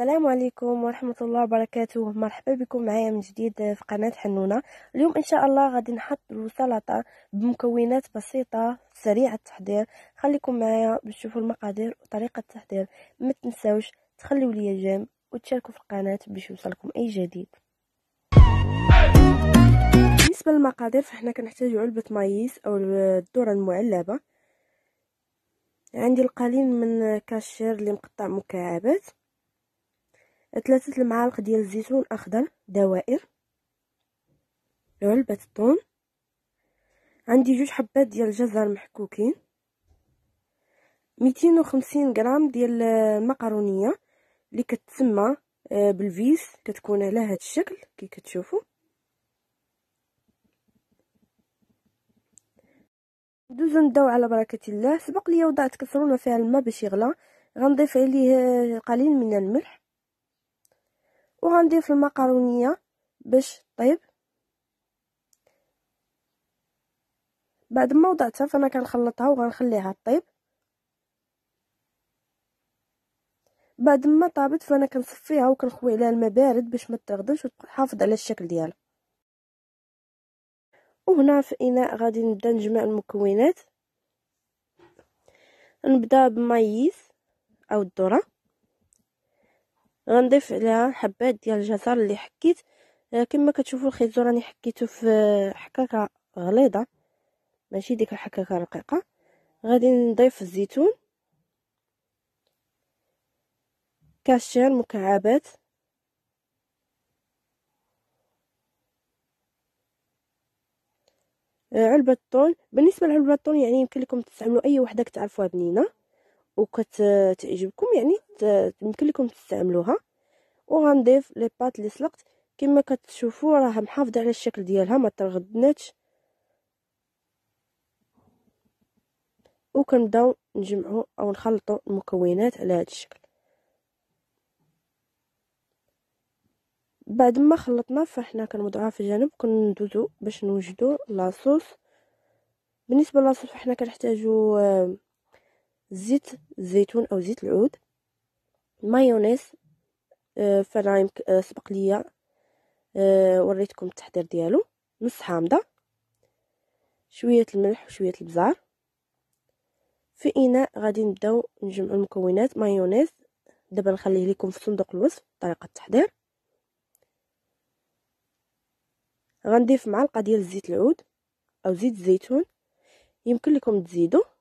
السلام عليكم ورحمة الله وبركاته مرحبا بكم معايا من جديد في قناة حنونة اليوم إن شاء الله غادي نحضروا سلطة بمكونات بسيطة سريعة التحضير خليكم معايا باش المقادير وطريقة التحضير ما تنساوش تخليوا لي جيم وتشاركوا في القناة باش يوصلكم أي جديد بالنسبة للمقادير فاحنا كنحتاجوا علبة مايس أو الذرة المعلبة عندي القليل من كاشير اللي مقطع مكعبات ثلاثة المعالق ديال الزيتون أخضر دوائر علبة الطون عندي جوج حبات ديال الجزر محكوكين ميتين وخمسين غرام ديال المقرونيه آه، اللي كتسمى آه، بالفيس كتكون على هذا الشكل كي كتشوفوا دوز نبداو على بركه الله سبق لي وضعت كسرونه فيها الماء باش يغلى غنضيف عليه آه، قليل من الملح في المقرونيه باش طيب بعد ما وضعتها فانا كنخلطها وغنخليها طيب بعد ما طابت فانا كنصفيها وكنخوي عليها الماء بارد باش ما تغدش وتحافظ على الشكل ديالها وهنا في اناء غادي نبدا نجمع المكونات نبدا بمايز او الذره غنضيف عليها حبات ديال الجزر اللي حكيت آه، كما كتشوفوا الخيزو راني حكيته في حكاكه غليظه ماشي ديك الحكاكه رقيقه غادي نضيف الزيتون كاشير مكعبات آه، علبه الطون بالنسبه لعلبه الطون يعني يمكن لكم تستعملوا اي وحده كتعرفوها بنينه وكتعجبكم يعني يمكن لكم تستعملوها وغنضيف لي بات اللي سلقت كما كتشوفوا راه محافظه على الشكل ديالها ما ترغدناتش وكنبداو نجمعوا او نخلطوا المكونات على هذا الشكل بعد ما خلطنا فاحنا كنوضعوها في جانب كندوزو باش نوجدو لاصوص بالنسبه لاصوص فاحنا كنحتاجو آه، زيت الزيتون او زيت العود مايونيز آه، فانا آه، سبق ليا آه، وريتكم التحضير ديالو نص حامضه شويه الملح وشويه البزار في اناء غادي نبداو نجمعوا المكونات مايونيز دابا نخليه لكم في صندوق الوصف طريقه التحضير غنضيف معلقه ديال زيت العود او زيت الزيتون يمكن لكم تزيدوه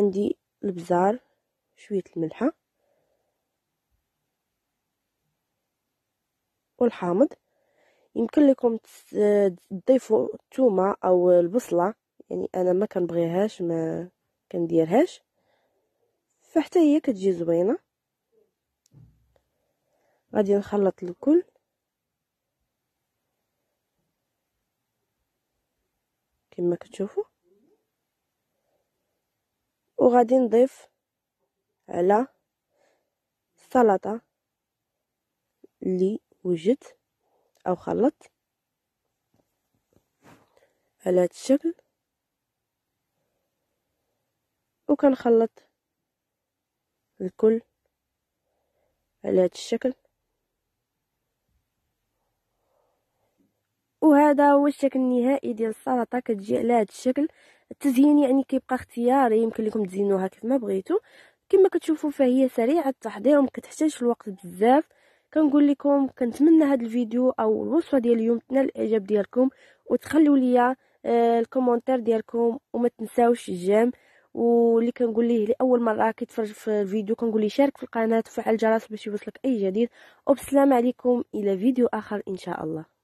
عندي البزار شويه الملحه والحامض يمكن لكم تضيفوا الثومه او البصله يعني انا ما كنبغيهاش ما كنديرهاش فحتى هي كتجي زوينه غادي نخلط الكل كما كتشوفوا وغادي نضيف على السلطة اللي وجدت او خلطت على هذا الشكل وكنخلط الكل على هذا الشكل وهذا هو الشكل النهائي ديال السلطه كتجي على هذا الشكل التزيين يعني كيبقى اختياري يمكن لكم تزينوها كيف ما بغيتو كما كتشوفوا فهي سريعه التحضير وما كتحتاجش الوقت بزاف كنقول لكم كنتمنى هذا الفيديو او الوصفه ديال اليوم تنال الاعجاب ديالكم وتخلوا لي آه الكومونتير ديالكم وما تنساوش الجيم واللي كنقول ليه لاول مره كيتفرج في الفيديو كنقول ليه شارك في القناه وفعل الجرس باش يوصلك اي جديد وبسلام عليكم الى فيديو اخر ان شاء الله